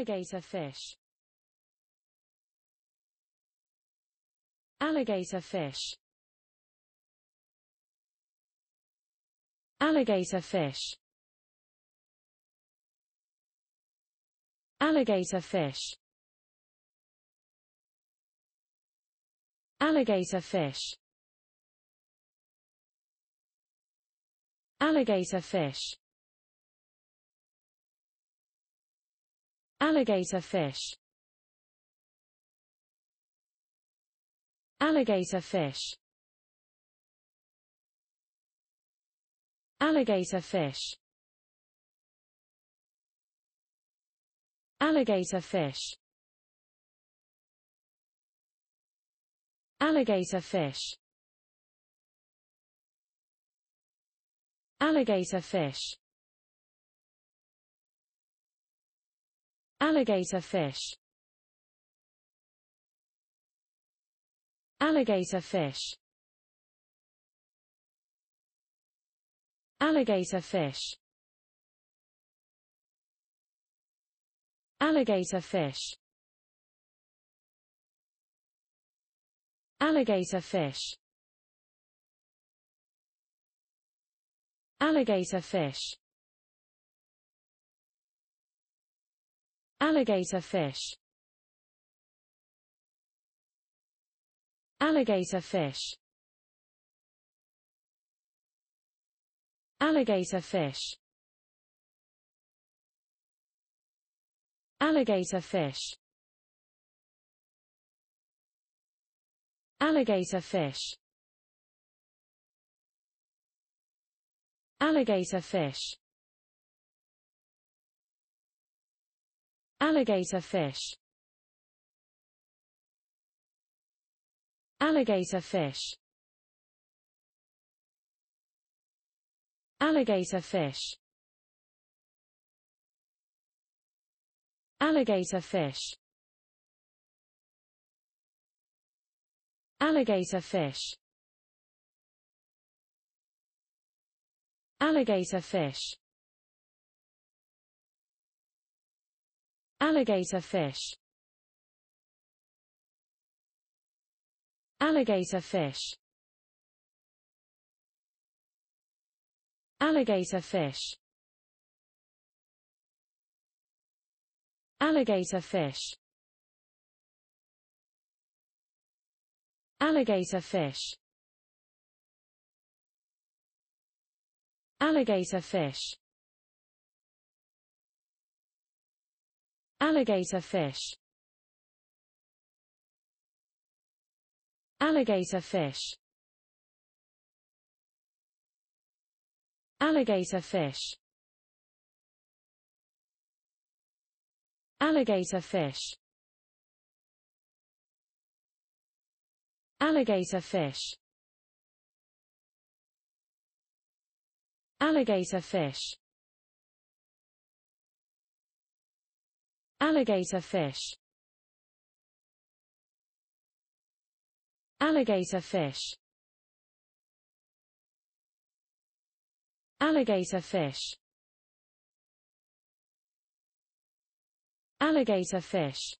Alligator fish Alligator fish Alligator fish Alligator fish Alligator fish Alligator fish Alligator fish Alligator fish Alligator fish Alligator fish Alligator fish Alligator fish Alligator fish Alligator fish Alligator fish Alligator fish Alligator fish Alligator fish Alligator fish Alligator fish Alligator fish Alligator fish Alligator fish Alligator fish Alligator fish Alligator fish Alligator fish Alligator fish Alligator fish Alligator fish Alligator fish Alligator fish Alligator fish Alligator fish Alligator fish Alligator fish Alligator fish Alligator fish Alligator fish Alligator fish Alligator fish Alligator fish Alligator fish Alligator fish Alligator fish Alligator fish